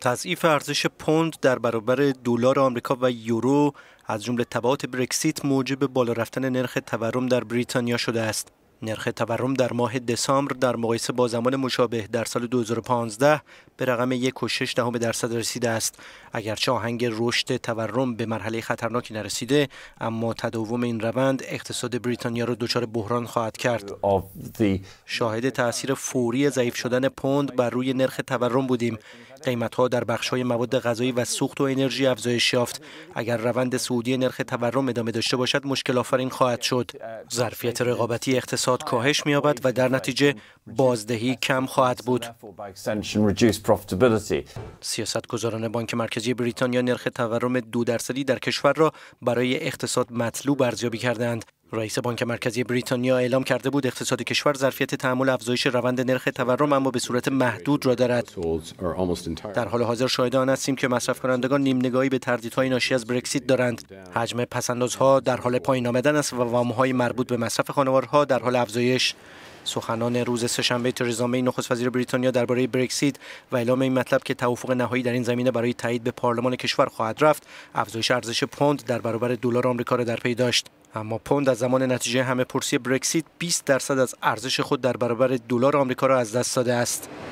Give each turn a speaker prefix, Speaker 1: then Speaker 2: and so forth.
Speaker 1: تضعیف ارزش پوند در برابر دلار آمریکا و یورو از جمله تبعات برکسیت موجب بالا رفتن نرخ تورم در بریتانیا شده است. نرخ تورم در ماه دسامبر در مقایسه با زمان مشابه در سال 2015 به رقم 1.6 درصد رسیده است. اگرچه آهنگ رشد تورم به مرحله خطرناکی نرسیده، اما تداوم این روند اقتصاد بریتانیا را دچار بحران خواهد کرد. شاهد تاثیر فوری ضعیف شدن پوند بر روی نرخ تورم بودیم. قیمت ها در بخش های مواد غذایی و سوخت و انرژی افزایش یافت اگر روند سعودی نرخ تورم ادامه داشته باشد مشکل آفرین خواهد شد ظرفیت رقابتی اقتصاد کاهش می‌یابد و در نتیجه بازدهی کم خواهد بود سیاست گذاران بانک مرکزی بریتانیا نرخ تورم دو درصدی در کشور را برای اقتصاد مطلوب ارزیابی کردند رئیس بانک مرکزی بریتانیا اعلام کرده بود اقتصاد کشور ظرفیت تحمل افزایش روند نرخ تورم اما به صورت محدود را دارد در حال حاضر شاهد آن هستیم که مصرف کنندگان نیم نگاهی به تردیدهای ناشی از برکسیت دارند حجم پسندازها در حال پایین آمدن است و وامهای مربوط به مصرف خانوارها در حال افزایش سخنان روز سهشنبه تریزا می نخست وزیر بریتانیا درباره برکسیت و اعلام این مطلب که توافق نهایی در این زمینه برای تایید به پارلمان کشور خواهد رفت افزایش ارزش پوند در برابر دلار آمریکا را در پی داشت اما پوند از زمان نتیجه همه پرسی برکسیت 20 درصد از ارزش خود در برابر دلار آمریکا را از دست داده است.